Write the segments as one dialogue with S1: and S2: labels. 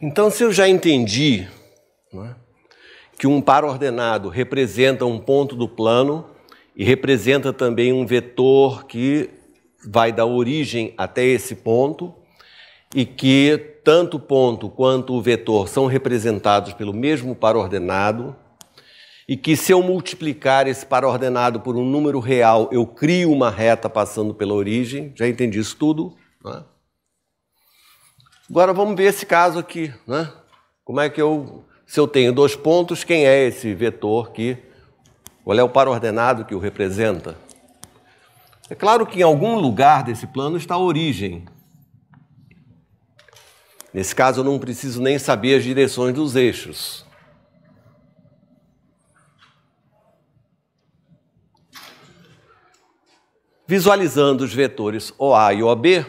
S1: Então, se eu já entendi né, que um par ordenado representa um ponto do plano e representa também um vetor que vai da origem até esse ponto, e que tanto o ponto quanto o vetor são representados pelo mesmo par ordenado, e que se eu multiplicar esse par ordenado por um número real, eu crio uma reta passando pela origem. Já entendi isso tudo. Agora vamos ver esse caso aqui, né? Como é que eu, se eu tenho dois pontos, quem é esse vetor que, qual é o par ordenado que o representa? É claro que em algum lugar desse plano está a origem. Nesse caso eu não preciso nem saber as direções dos eixos. Visualizando os vetores OA e OB,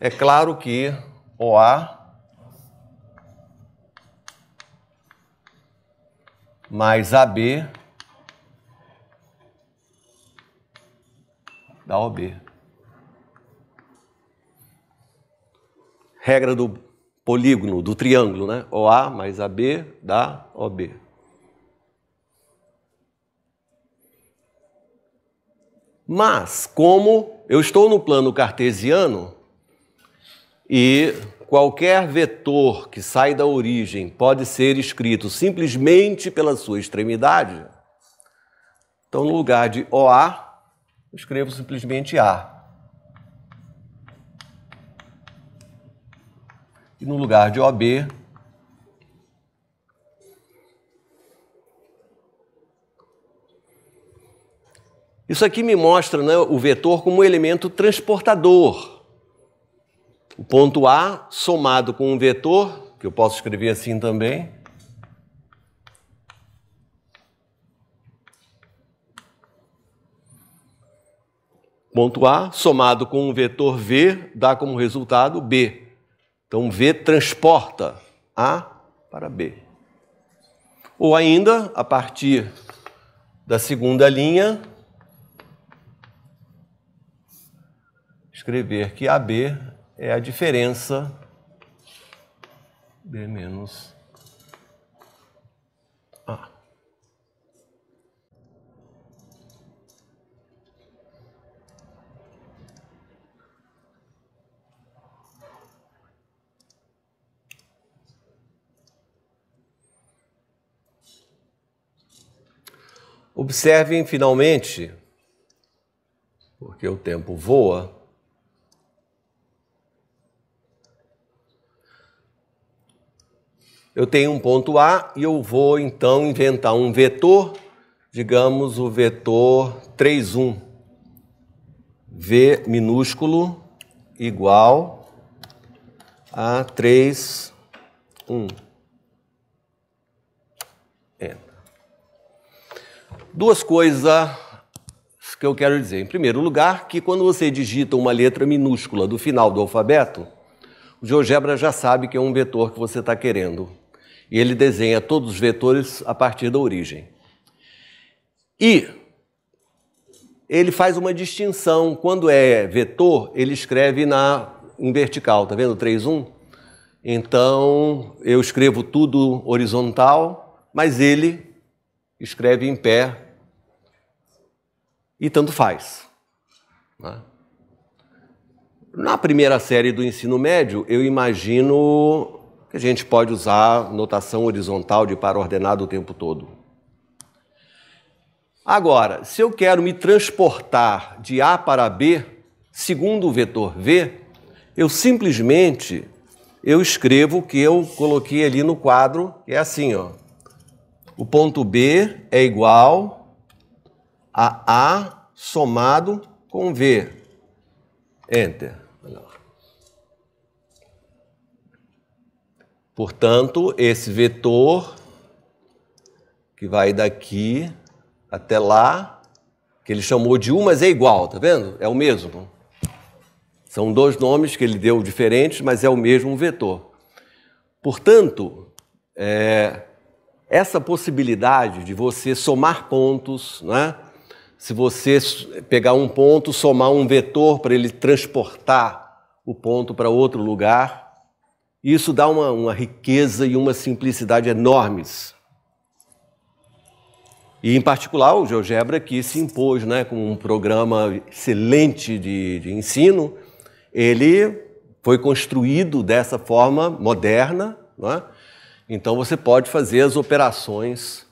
S1: é claro que OA mais AB Dá OB. Regra do polígono, do triângulo, né? OA mais AB dá OB. Mas, como eu estou no plano cartesiano, e qualquer vetor que sai da origem pode ser escrito simplesmente pela sua extremidade, então no lugar de OA, escrevo simplesmente A. E no lugar de OB, Isso aqui me mostra né, o vetor como um elemento transportador ponto A somado com um vetor, que eu posso escrever assim também. Ponto A somado com um vetor V dá como resultado B. Então V transporta A para B. Ou ainda, a partir da segunda linha, escrever que AB é a diferença B menos A. Observem finalmente, porque o tempo voa, eu tenho um ponto A e eu vou então inventar um vetor, digamos o vetor 3, 1. V minúsculo igual a 3, 1. É. Duas coisas que eu quero dizer. Em primeiro lugar, que quando você digita uma letra minúscula do final do alfabeto, o GeoGebra já sabe que é um vetor que você está querendo e ele desenha todos os vetores a partir da origem. E ele faz uma distinção. Quando é vetor, ele escreve na, em vertical, tá vendo? 3, 1. Então eu escrevo tudo horizontal, mas ele escreve em pé e tanto faz. Né? Na primeira série do ensino médio, eu imagino que a gente pode usar notação horizontal de par ordenado o tempo todo. Agora, se eu quero me transportar de A para B, segundo o vetor V, eu simplesmente eu escrevo o que eu coloquei ali no quadro, que é assim, ó. O ponto B é igual a A somado com V. Enter. Portanto, esse vetor que vai daqui até lá, que ele chamou de U, mas é igual, tá vendo? É o mesmo. São dois nomes que ele deu diferentes, mas é o mesmo vetor. Portanto, é, essa possibilidade de você somar pontos, né? se você pegar um ponto, somar um vetor para ele transportar o ponto para outro lugar, e isso dá uma, uma riqueza e uma simplicidade enormes. E, em particular, o GeoGebra, que se impôs né, como um programa excelente de, de ensino, ele foi construído dessa forma moderna. Né? Então, você pode fazer as operações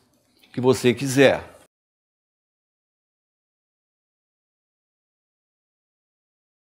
S1: que você quiser.